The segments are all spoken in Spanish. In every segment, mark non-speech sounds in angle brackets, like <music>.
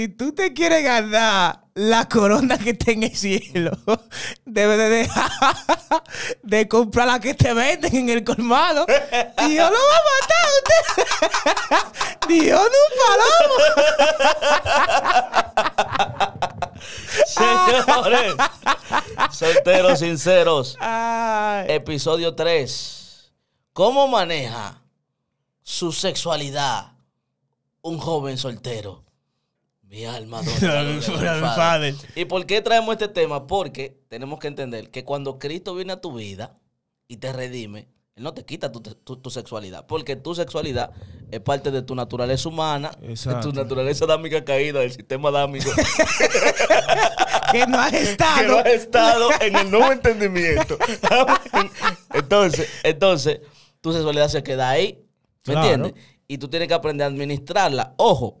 si tú te quieres ganar la corona que está en el cielo, <laughs> debes de dejar de comprar la que te venden en el colmado. Dios lo va a matar usted. <laughs> Dios no paramos. <laughs> Señores, solteros sinceros. Episodio 3. ¿Cómo maneja su sexualidad un joven soltero? Mi alma <laughs> Padre. ¿Y por qué traemos este tema? Porque tenemos que entender que cuando Cristo viene a tu vida y te redime, Él no te quita tu, sexualidad. Porque tu sexualidad es parte de tu naturaleza humana, de tu naturaleza dámica caída, del sistema dámico. <laughs> que no has estado. Que no has estado en el nuevo entendimiento. <laughs> entonces, entonces, tu sexualidad se queda ahí. ¿Me entiendes? Y tú tienes que aprender a administrarla. Ojo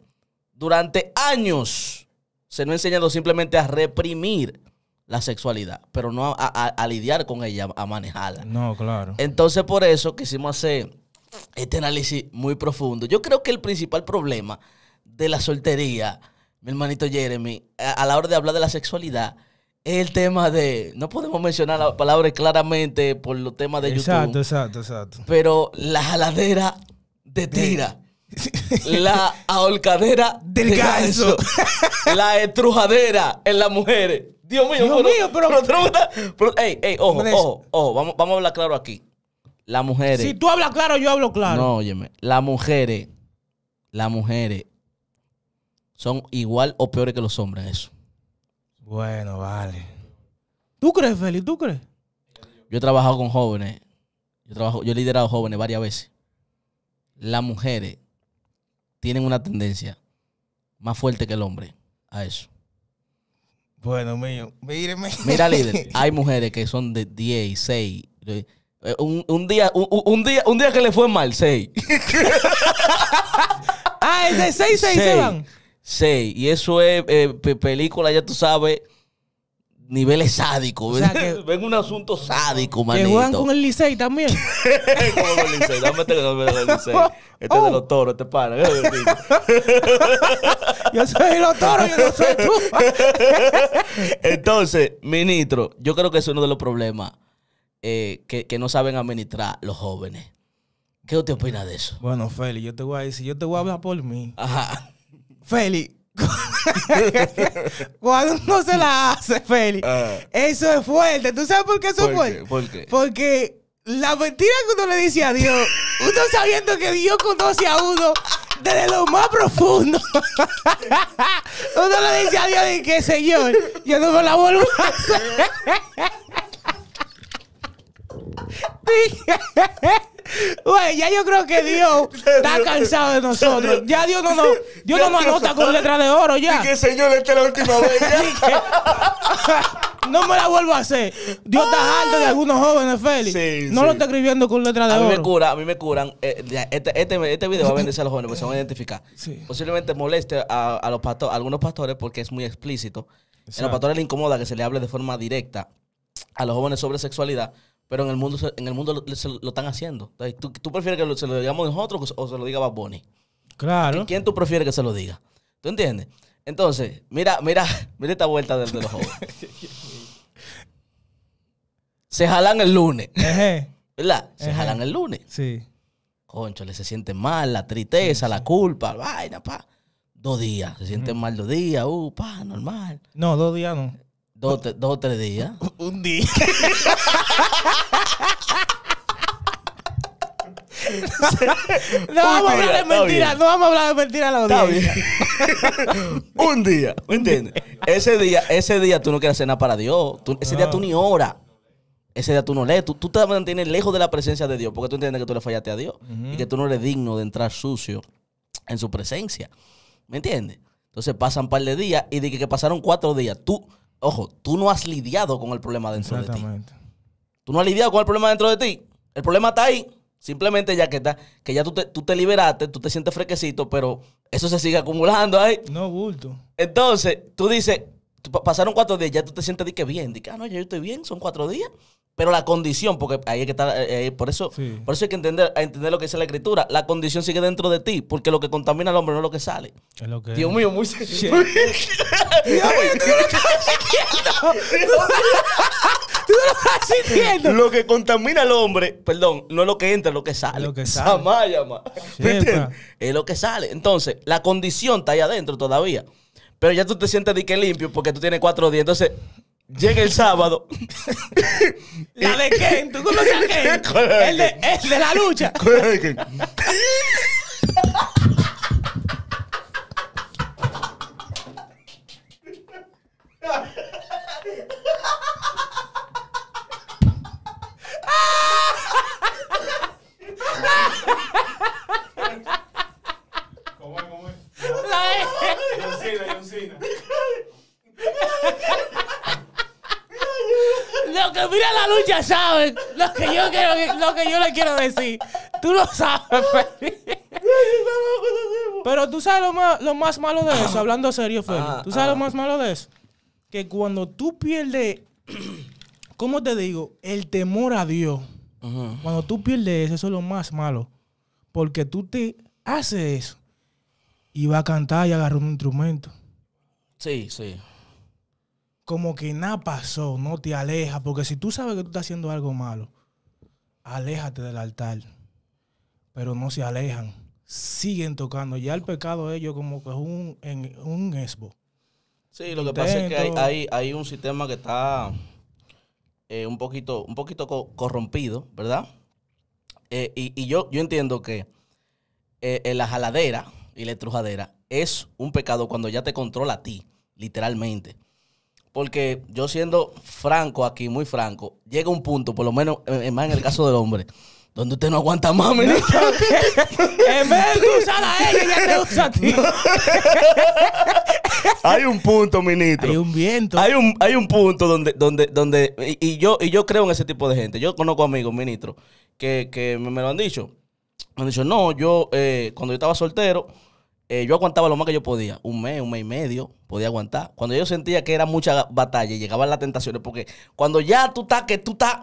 durante años se nos ha enseñado simplemente a reprimir la sexualidad, pero no a, lidiar con ella, a manejarla. No, claro. Entonces, por eso quisimos hacer este análisis muy profundo. Yo creo que el principal problema de la soltería, mi hermanito Jeremy, a, la hora de hablar de la sexualidad, es el tema de. No podemos mencionar las palabra claramente por los temas de YouTube. Exacto, exacto, exacto. Pero la jaladera de tira. La ahorcadera del ganso. La estrujadera en las mujeres. Dios mío, Dios pero, mío, pero. ojo, ojo, Vamos, vamos a hablar claro aquí. Las mujeres. Si tú hablas claro, yo hablo claro. No, óyeme. Las mujeres. Las mujeres. Son igual o peores que los hombres, eso. Bueno, vale. ¿Tú crees, Feli? ¿Tú crees? Yo he trabajado con jóvenes. Yo, trabajo, yo he liderado jóvenes varias veces. Las mujeres tienen una tendencia más fuerte que el hombre a eso. Bueno, mío, míreme. Mira, líder, <laughs> hay mujeres que son de 10, 6. Eh, un, día, un, día, un día que le fue mal, 6. <laughs> ah, es de 6, 6 se van. 6. Y eso es eh, película, ya tú sabes niveles sádicos. O sea, que, Ven un asunto sádico, manito. Que juegan con el Licey también. <laughs> ¿Cómo con el Licey? Dame este que no me el Licey. Este es de los oh. toros, este pana. <laughs> yo soy los toros, yo no soy tú. <laughs> Entonces, ministro, yo creo que es uno de los problemas eh, que, que no saben administrar los jóvenes. ¿Qué usted opina de eso? Bueno, Feli, yo te voy a decir, yo te voy a hablar por mí. Ajá. Félix. <laughs> cuando uno se la hace, feliz ah. eso es fuerte. ¿Tú sabes por qué eso es fuerte? Porque la mentira que uno le dice a Dios, <laughs> uno sabiendo que Dios conoce a uno desde lo más profundo. <laughs> uno le dice a Dios y que, Señor, yo no me la vuelvo a hacer. Güey, ya yo creo que Dios está cansado de nosotros. Ya Dios no nos, Dios no nos anota con letra de oro ya. Y que señor, esta la última vez. <laughs> no me la vuelvo a hacer. Dios está harto de algunos jóvenes, Félix. no lo está escribiendo con letra de oro. a mí me curan. Eh, este, este, este, video va a bendecir a los jóvenes porque se van a identificar. Posiblemente moleste a, a los pastores, algunos pastores porque es muy explícito. A los pastores les incomoda que se le hable de forma directa a los jóvenes sobre sexualidad pero en el mundo, en el mundo lo, están haciendo. ¿Tú, ¿Tú, prefieres que se lo digamos nosotros o se lo diga Bad Bunny? Claro. ¿Quién tú prefieres que se lo diga? ¿Tú entiendes? Entonces, mira, mira, mira esta vuelta del de los jóvenes. <laughs> se jalan el lunes. ¿Verdad? Se jalan el lunes. Sí. le se siente mal, la tristeza, la culpa, vaina, pa. Dos días. Se sienten mal dos días, uh, pa, normal. No, dos días no. Dos o tres días. <laughs> Un día. no, vamos a hablar de mentiras, no vamos a hablar de mentiras a la <laughs> un día, ¿me entiendes? Ese día, ese día tú no quieres hacer para Dios. ese día ah. tú ni oras. Ese día tú no lees. Tú, te mantienes lejos de la presencia de Dios porque tú entiendes que tú le fallaste a Dios y que tú no eres digno de entrar sucio en su presencia. ¿Me entiendes? Entonces pasan un par de días y de que pasaron cuatro días. Tú Ojo, tú no has lidiado con el problema dentro de ti. Tú no has lidiado con el problema dentro de ti. El problema está ahí. Simplemente ya que está, que ya tú te, liberaste, tú te sientes fresquecito, pero eso se sigue acumulando ahí. No, bulto. Entonces, tú dices, pasaron cuatro días, ya tú te sientes de que bien. De ah, no, ya yo estoy bien, son cuatro días pero la condición, porque ahí es que está, eh, eh, por eso por eso hay que entender, entender lo que dice la escritura, la condición sigue dentro de ti, porque lo que contamina al hombre no es lo que sale. lo que Dios mío, muy sencillo. Lo que contamina al hombre, perdón, no es lo que entra, es lo que sale. Lo que <laughs> sale. Es lo que sale. Entonces, la condición está ahí adentro todavía. Pero ya tú te sientes de que limpio porque tú tienes cuatro días. Entonces, Llega el sábado. <laughs> la de Ken, ¿tú conoces a Ken? <laughs> el, de, el de la lucha. <laughs> ya sabes lo que yo, lo que yo le quiero decir. Tú lo sabes, Pero tú sabes lo más, lo más malo de eso, hablando serio, Felipe. Ah, tú sabes lo ah. más malo de eso. Que cuando tú pierdes, ¿cómo te digo? El temor a Dios. Cuando tú pierdes eso, eso es lo más malo. Porque tú te haces eso y va a cantar y agarrar un instrumento. Sí, sí como que nada pasó, no te alejas, porque si tú sabes que tú estás haciendo algo malo, aléjate del altar. Pero no se alejan, siguen tocando. Ya el pecado ellos como que es un, en, un esbo. Sí, lo que pasa es que hay, un sistema que está eh, un poquito, un poquito corrompido, ¿verdad? Eh, y, yo, yo entiendo que eh, la jaladera y la estrujadera es un pecado cuando ya te controla a ti, literalmente. Porque yo siendo franco aquí, muy franco, llega un punto, por lo menos, eh, eh, más en el caso del hombre, donde usted no aguanta más, ministro. <laughs> en vez de usar a ella, ya te usa a ti. <laughs> hay un punto, ministro. Hay un viento. Hay un, hay un punto donde, donde, donde, y, yo, y yo creo en ese tipo de gente. Yo conozco amigos, ministro, que, que me, lo han dicho. Me han dicho, no, yo, eh, cuando yo estaba soltero, eh, yo aguantaba lo más que yo podía, un mes, un mes y medio, podía aguantar. Cuando yo sentía que era mucha batalla y llegaban las tentaciones, porque cuando ya tú estás, que tú estás,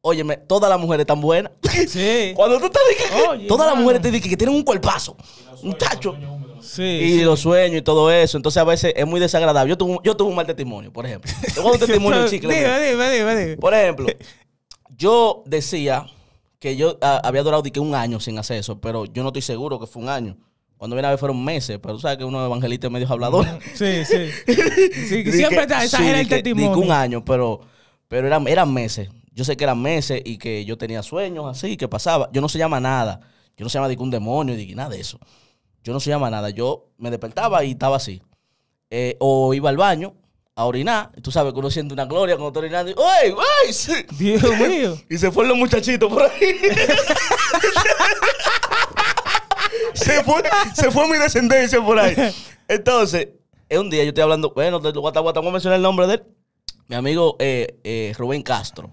óyeme, todas las mujeres están buenas. <laughs> Sí. <laughs> cuando tú estás, todas las mujeres te dicen que tienen un cuerpazo, un tacho. Sí, y los sueños y todo eso. Entonces a veces es muy desagradable. Yo tuve, un mal testimonio, por ejemplo. <laughs> Tengo un testimonio chicle. Dime, dime, dime, Por ejemplo, yo decía que yo ah, había durado que un año sin hacer eso, pero yo no estoy seguro que fue un año. Cuando viene a ver fueron meses, pero tú sabes que uno evangelista es medio hablador. Sí, sí. <laughs> sí siempre está exagera el testimonio. un año, pero, pero eran, eran meses. Yo sé que eran meses y que yo tenía sueños así, que pasaba. Yo no se llama nada. Yo no se llama ningún un demonio, ni nada de eso. Yo no se llama nada. Yo me despertaba y estaba así. Eh, o iba al baño a orinar. Y Tú sabes que uno siente una gloria cuando está orinando. Y, ¡Uy, ¡ay! Dios mío. <laughs> y se fueron los muchachitos por ahí. <laughs> se, fue, mi descendencia por ahí. Entonces, eh, un día yo estoy hablando, bueno, de guata, guata, vamos a mencionar el nombre de él. Mi amigo eh, eh, Rubén Castro.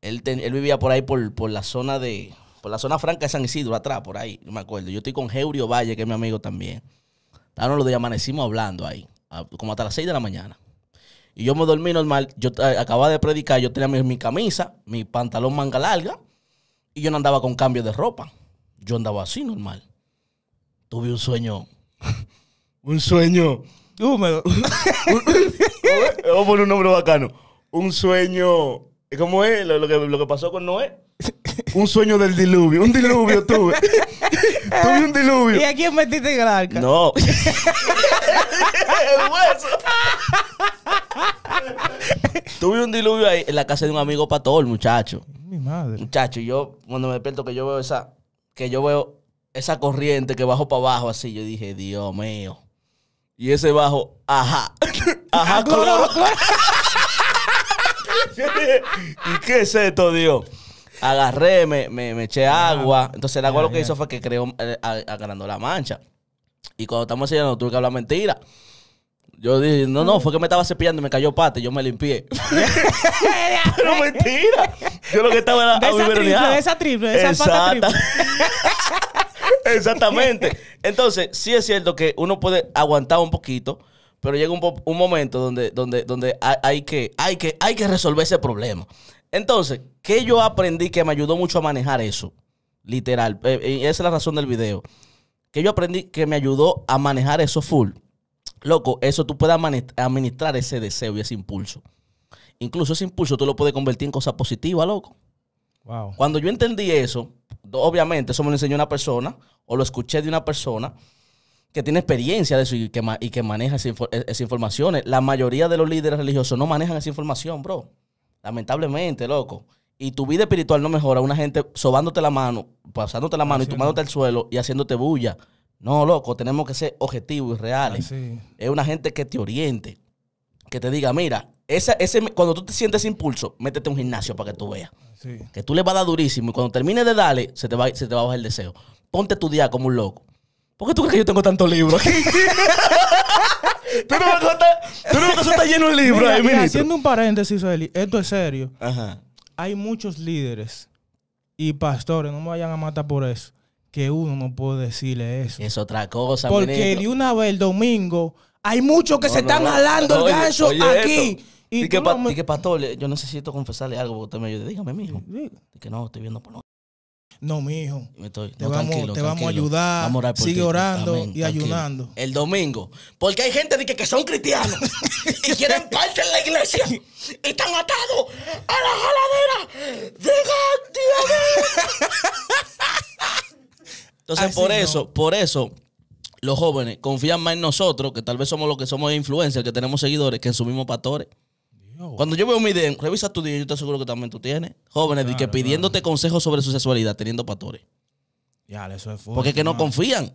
Él, vivía por ahí por, la zona de. Por la zona franca de San Isidro, atrás, por ahí, no me acuerdo. Yo estoy con Geurio Valle, que es mi amigo también. Estábamos ah, los días, amanecimos hablando ahí, como hasta las 6 de la mañana. Y yo me dormí normal. Yo acababa de predicar, yo tenía mi, camisa, mi pantalón manga larga, y yo no andaba con cambio de ropa yo andaba así normal. Tuve un sueño. <laughs> un sueño. Húmedo. Uh, <laughs> Vamos a poner un nombre bacano. Un sueño. ¿Cómo es lo, que, lo que pasó con Noé? un sueño del diluvio. Un diluvio tuve. <laughs> tuve un diluvio. ¿Y a quién metiste en arca? No. el hueso. tuve un diluvio ahí en la casa de un amigo pato, el muchacho. Mi madre. Muchacho, yo cuando me despierto que yo veo esa que yo veo esa corriente que bajo para abajo así, yo dije, Dios mío. Y ese bajo, ajá. <laughs> ajá, ah, <laughs> ¿Y qué es esto, Dios? Agarré, me, me, eché ah, agua. Entonces el agua lo que hizo fue que creó eh, la mancha. Y cuando estamos enseñando, tú que hablas mentira. Yo dije, no, no, ah. fue que me estaba cepillando y me cayó pate. yo me limpié. <laughs> ¡Pero mentira. Yo lo que estaba era. De esa triple, esa triple, esa pata triple. <laughs> Exactamente. Entonces, sí es cierto que uno puede aguantar un poquito, pero llega un, momento donde, donde, donde hay, que, hay, que, hay que resolver ese problema. Entonces, ¿qué yo aprendí que me ayudó mucho a manejar eso? Literal. Eh, y esa es la razón del video. Que yo aprendí que me ayudó a manejar eso full loco, eso tú puedes administrar ese deseo y ese impulso. Incluso ese impulso tú lo puedes convertir en cosa positiva, loco. Wow. Cuando yo entendí eso, obviamente eso me lo enseñó una persona o lo escuché de una persona que tiene experiencia de eso y que, y que maneja esas, e, informaciones. La mayoría de los líderes religiosos no manejan esa información, bro. Lamentablemente, loco. Y tu vida espiritual no mejora. Una gente sobándote la mano, pasándote la mano y tomándote al suelo y haciéndote bulla. No, loco, tenemos que ser objetivos y reales. Ah, es una gente que te oriente, que te diga, mira, esa, ese, cuando tú te sientes impulso, métete a un gimnasio para que tú veas. Que tú le vas a dar durísimo y cuando termines de darle, se te va, se te a bajar el deseo. Ponte tu día como un loco. ¿Por qué tú crees que yo tengo tantos libros aquí? <laughs> <laughs> ¿Tú no me que ¿Tú Está lleno de libros mira, Haciendo un paréntesis, esto es serio. Hay muchos líderes y pastores, no me vayan a matar por eso que uno no puede decirle eso. Es otra cosa. Porque de una vez el domingo hay muchos que se están jalando el gancho aquí. Y, que, pastor, yo necesito confesarle algo porque usted me ayude. Dígame, mijo. Sí. Que no, estoy viendo por no, mijo. Estoy, no, vamos, tranquilo, te vamos, a ayudar. sigue pues, orando y ayudando. ayunando. El domingo. Porque hay gente que, que son cristianos <laughs> y quieren parte en la iglesia y están atados a la jaladera de Dios. <laughs> Entonces, por eso, por eso, los jóvenes confían más en nosotros, que tal vez somos los que somos influencers, que tenemos seguidores, que en sus mismos pastores. Cuando yo veo mi DM, revisa tu DM, yo te aseguro que también tú tienes. Jóvenes que pidiéndote consejos sobre su sexualidad, teniendo pastores. Ya, eso es fuerte, Porque es que no confían.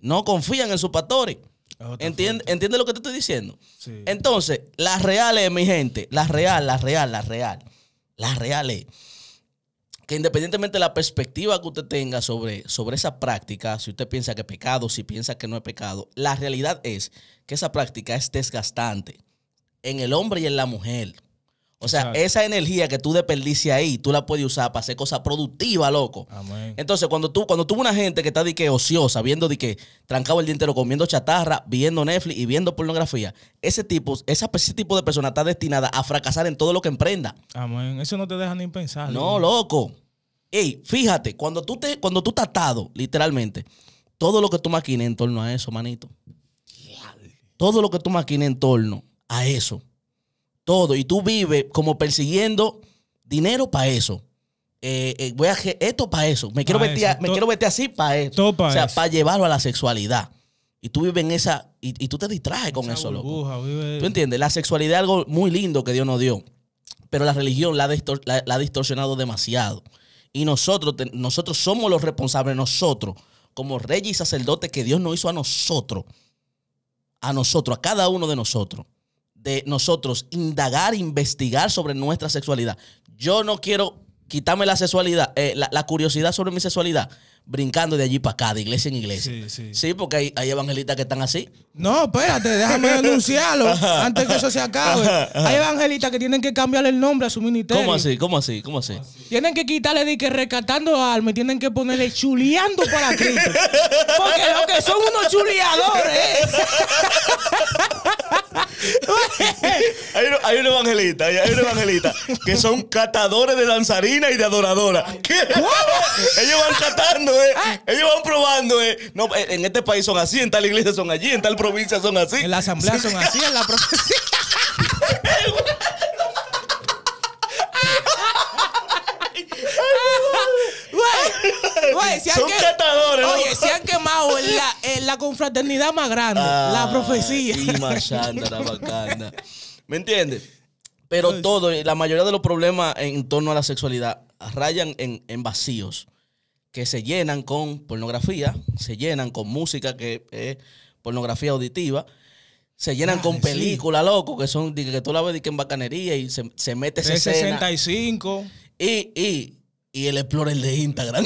No confían en sus pastores. ¿Entiendes entiende, lo que te estoy diciendo? Entonces, las reales, mi gente, las reales, las reales, las real, las reales que independientemente de la perspectiva que usted tenga sobre, sobre esa práctica, si usted piensa que es pecado, si piensa que no es pecado, la realidad es que esa práctica es desgastante en el hombre y en la mujer. O sea, esa energía que tú desperdicias ahí, tú la puedes usar para hacer cosas productivas, loco. Amén. Entonces, cuando tú, cuando tú una gente que está de que ociosa, viendo de que trancado el diente, entero, comiendo chatarra, viendo Netflix y viendo pornografía, ese tipo, ese tipo de persona está destinada a fracasar en todo lo que emprenda. Amén. Eso no te deja ni pensar. No, loco. Y fíjate, cuando tú te, cuando tú estás atado, literalmente, todo lo que tú maquines en torno a eso, manito. Todo lo que tú maquines en torno a eso todo. Y tú vives como persiguiendo dinero para eso. Eh, eh, voy a esto para eso. Me, quiero, vestir, me quiero así para esto. o sea, para llevarlo a la sexualidad. Y tú vives en esa. Y, tú te distraes con eso, loco. ¿Tú entiendes? La sexualidad es algo muy lindo que Dios nos dio. Pero la religión la, ha distorsionado demasiado. Y nosotros, nosotros somos los responsables, nosotros, como reyes y sacerdotes que Dios nos hizo a nosotros. A nosotros, a cada uno de nosotros de nosotros indagar, investigar sobre nuestra sexualidad. Yo no quiero quitarme la sexualidad, eh, la, la curiosidad sobre mi sexualidad, brincando de allí para acá, de iglesia en iglesia. Sí, sí. Sí, porque hay, hay evangelistas que están así. No, espérate, déjame anunciarlo <laughs> antes que eso se acabe. Hay evangelistas que tienen que cambiarle el nombre a su ministerio. ¿Cómo así? ¿Cómo así? ¿Cómo así? Tienen que quitarle de que rescatando alma y tienen que ponerle chuleando para Cristo. Porque lo que son unos chuleadores. ¿eh? hay, un, hay evangelista, hay, un evangelista que son catadores de danzarinas y de adoradoras ¿Qué? Ellos van catando eh. Ah. Ellos van probando, eh. ¿eh? en este país son así, en tal iglesia son allí, en tal provincia son así. En la asamblea son así, en la profecía. Son se han quemado en la, confraternidad más grande, la profecía. ¿Me entiendes? Pero todo, la mayoría de los problemas en torno a la sexualidad rayan en, en vacíos que se llenan con pornografía, se llenan con música que es pornografía auditiva, se llenan con películas, loco, que son que, tú la ves en bacanería y se, se mete 65 y, y, y el explorer de Instagram.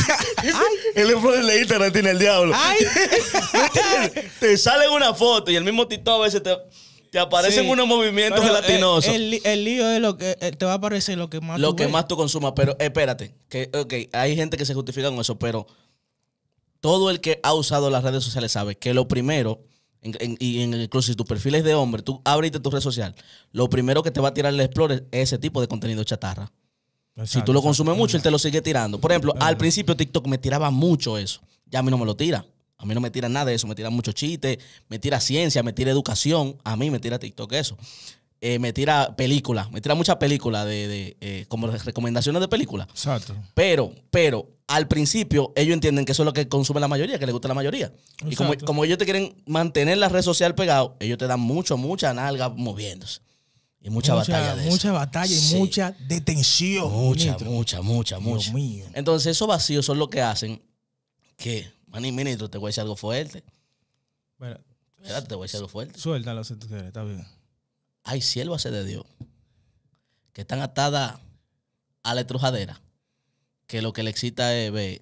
<laughs> Ay. El explorer de Instagram tiene el diablo. <laughs> te, sale una foto y el mismo Tito a veces te te aparecen unos movimientos eh, gelatinosos. El, lío es lo que eh, te va a aparecer lo que más Lo que más tú consumas, pero eh, espérate, que hay gente que se justifica con eso, pero todo el que ha usado las redes sociales sabe que lo primero y incluso si tu perfil es de hombre, tú abriste tu red social, lo primero que te va a tirar el explorer es ese tipo de contenido chatarra. si tú lo consumes mucho, él te lo sigue tirando. Por ejemplo, al principio TikTok me tiraba mucho eso. Ya a mí no me lo tira. A mí no me tiran nada de eso, me tiran mucho chiste, me tira ciencia, me tira educación, a mí me tira TikTok eso. Eh, me tira películas, me tira muchas películas de, de eh, como recomendaciones de películas. Exacto. Pero, pero al principio ellos entienden que eso es lo que consume la mayoría, que le gusta la mayoría. Y como, como, ellos te quieren mantener la red social pegado, ellos te dan mucho, mucha nalga moviéndose. Y mucha, batalla de Mucha batalla y mucha detención. Mucha, mucha, mucha, mucha, mucha. Entonces esos vacíos son lo que hacen que Mani, ministro, te voy a decir algo fuerte. Bueno, te voy a decir algo fuerte. Suéltalo si tú quieres, está bien. Hay siervas de Dios que están atadas a la estrujadera, que lo que le excita es ver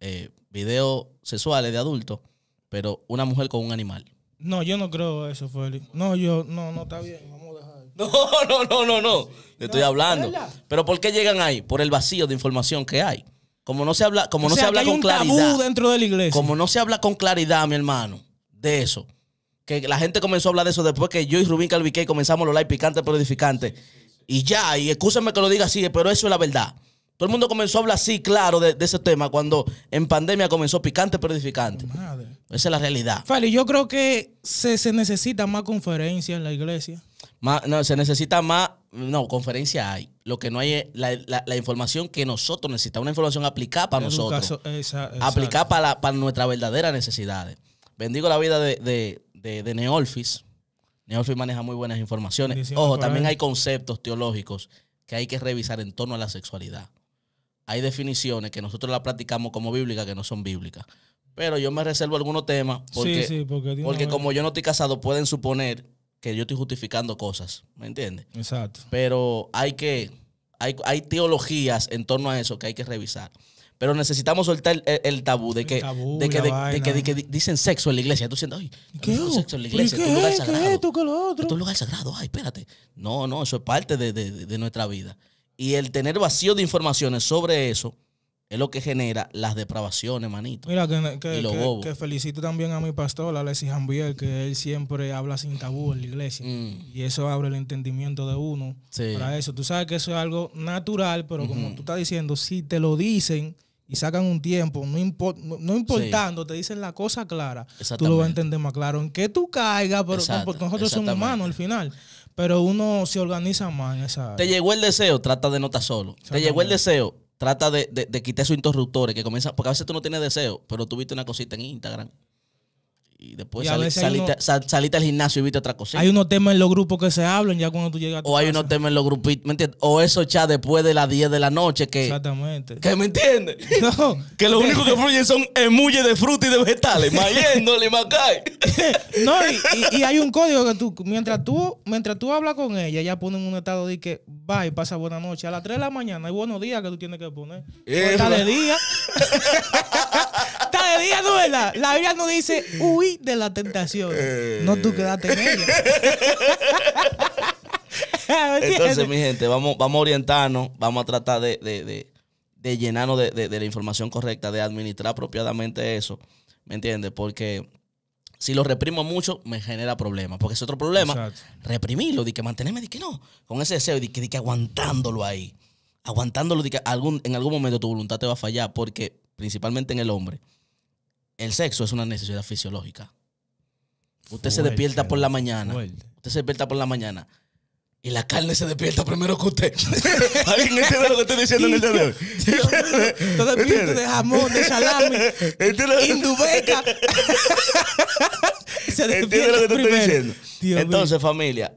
eh, videos sexuales de adultos, pero una mujer con un animal. No, yo no creo eso, Félix. No, yo, no, no está bien. Vamos a dejar. No, no, no, no, no. Te estoy hablando. Pero ¿por qué llegan ahí? Por el vacío de información que hay como no se habla, como no se habla un Tabú dentro de la iglesia. Como no se habla con claridad, mi hermano, de eso. Que la gente comenzó a hablar de eso después que yo y Rubín Calvique comenzamos los live picantes pero Y ya, y escúchame que lo diga así, pero eso es la verdad. Todo el mundo comenzó a hablar así, claro, de, ese tema cuando en pandemia comenzó picante pero edificante. Esa es la realidad. Fali, yo creo que se, necesita más conferencia en la iglesia. no, se necesita más no, conferencia hay. Lo que no hay es la, información que nosotros necesitamos, una información aplicada para nosotros. aplicada para, para nuestras verdaderas necesidades. Bendigo la vida de, de, Neolfis. Neolfis maneja muy buenas informaciones. Ojo, también hay conceptos teológicos que hay que revisar en torno a la sexualidad. Hay definiciones que nosotros las practicamos como bíblicas que no son bíblicas. Pero yo me reservo algunos temas porque, sí, sí, porque, porque como yo no estoy casado, pueden suponer que yo estoy justificando cosas, ¿me entiendes? Exacto. Pero hay que, hay, hay teologías en torno a eso que hay que revisar. Pero necesitamos soltar el, tabú de que, de, que, dicen sexo en la iglesia. Tú ¿qué sexo ¿Qué? Es lo otro? lugar sagrado. Ay, espérate. No, no, eso es parte de, nuestra vida. Y el tener vacío de informaciones sobre eso es lo que genera las depravaciones, manito. Mira, que, que, que, felicito también a mi pastor, Alexis Jambier, que él siempre habla sin tabú en la iglesia. Mm. Y eso abre el entendimiento de uno para eso. Tú sabes que eso es algo natural, pero como tú estás diciendo, si te lo dicen y sacan un tiempo, no, importando, te dicen la cosa clara, tú lo vas a entender más claro. En que tú caigas, pero porque nosotros somos humanos al final. Pero uno se organiza más en esa... Te llegó el deseo, trata de no estar solo. Te llegó el deseo, trata de, de, quitar esos interruptores que comienza, porque a veces tú no tienes deseo, pero tú viste una cosita en Instagram y después saliste al gimnasio y viste otra cosa. Hay unos temas en los grupos que se hablan ya cuando tú llegas a tu O hay unos temas en los grupitos O eso ya después de las 10 de la noche que... Exactamente. ¿Que me entiendes? <laughs> <laughs> que lo único que fluyen son emulles de fruta y de vegetales, <laughs> mayéndole, macay. no, y, hay un código que tú, mientras tú, mientras tú hablas con ella, ya ponen un estado de que va pasa buena noche. A las 3 de la mañana hay buenos días que tú tienes que poner. Eh, pues de día la vida no la, dice huir de la tentación. Eh. No tú quedaste en ella. <laughs> Entonces, mi gente, vamos, vamos a orientarnos, vamos a tratar de, llenarnos de, la información correcta, de administrar apropiadamente eso. ¿Me entiendes? Porque si lo reprimo mucho, me genera problemas. Porque es otro problema, reprimirlo, de que mantenerme, de que no, con ese deseo, de que, que aguantándolo ahí. Aguantándolo, de que algún, en algún momento tu voluntad te va a fallar, porque principalmente en el hombre, el sexo es una necesidad fisiológica. Usted se despierta por la mañana. Usted se despierta por la mañana. Y la carne se despierta primero que usted. ¿Alguien entiende lo que estoy diciendo en el de hoy? de jamón, de salami, se despierta lo que te estoy diciendo? Entonces, familia,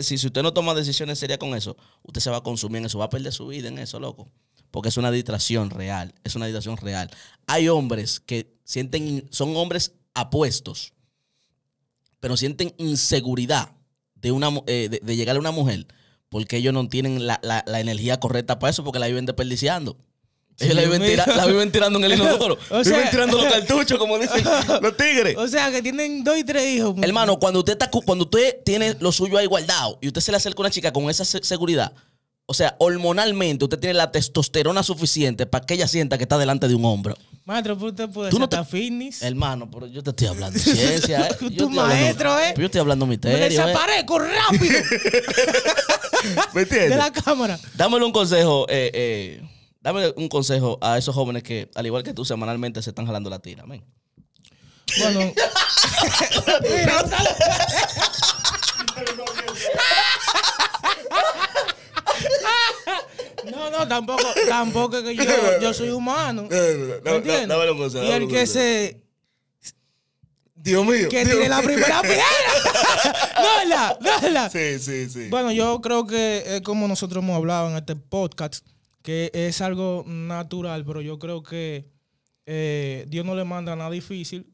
si, si usted no toma decisiones serias con eso, usted se va a consumir en eso, va a perder su vida en eso, loco. Porque es una distracción real. Es una distracción real. Hay hombres que sienten, son hombres apuestos, pero sienten inseguridad de, una, eh, de, llegar a una mujer porque ellos no tienen la, energía correcta para eso porque la viven desperdiciando. la, viven tirando en el <laughs> inodoro. O viven tirando los cartuchos, como dicen <laughs> los tigres. O sea, que tienen dos y tres hijos. Hermano, cuando usted, está, cuando usted tiene lo suyo ahí guardado y usted se le acerca a una chica con esa seguridad, o sea, hormonalmente usted tiene la testosterona suficiente para que ella sienta que está delante de un hombre. Maestro, usted puede tú no fitness. Hermano, pero yo te estoy hablando de ciencia, <laughs> ¿eh? Yo tu maestro, hablando... ¿eh? Yo estoy hablando misterio, ¡Me desaparezco eh. rápido! <laughs> ¿Me entiendes? De la cámara. Dámelo un consejo, eh, eh, dame un consejo a esos jóvenes que, al igual que tú, semanalmente se están jalando la tira, amén. Bueno... <laughs> Mira, no, tampoco, tampoco es que yo, <laughs> soy humano. <laughs> Eh, ¿Me Y el que se. Dios mío. Que tiene la primera <laughs> piedra. ¿No Sí, sí, Bueno, yo creo que es como nosotros hemos hablado en este podcast, que es algo natural, pero yo creo que eh, Dios no le manda nada difícil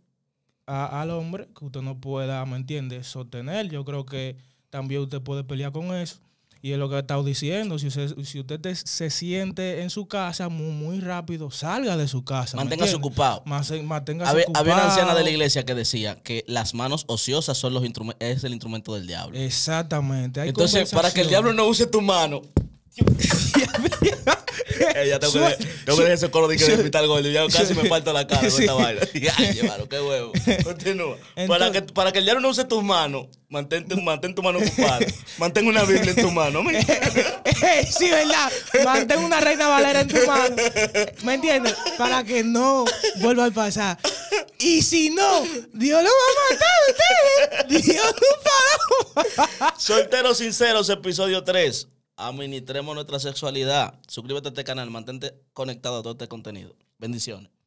al hombre que usted no pueda, ¿me entiende?, sostener. Yo creo que también usted puede pelear con eso. Y es lo que he estado diciendo, si usted, si usted se siente en su casa muy, rápido, salga de su casa. Manténgase ocupado. Eh, manténgase había, ocupado. Había una anciana de la iglesia que decía que las manos ociosas son los es el instrumento del diablo. Exactamente. Entonces, para que el diablo no use tu mano. <laughs> Ella <laughs> tengo que tengo que ese coro de que hospital gordo. Ya casi me falta la cara esta <laughs> vaina. <laughs> qué huevo. Continúa. para, que, para que el diablo no use tus manos, mantén, mantén tu mano ocupada. Mantén una Biblia en tu mano. sí, ¿verdad? Mantén una reina valera en tu mano. ¿Me entiendes? Para que no vuelva a pasar. Y si no, Dios lo va a matar Dios no para. Solteros sinceros, episodio 3 administremos nuestra sexualidad. Suscríbete a este canal, mantente conectado a todo este contenido. Bendiciones.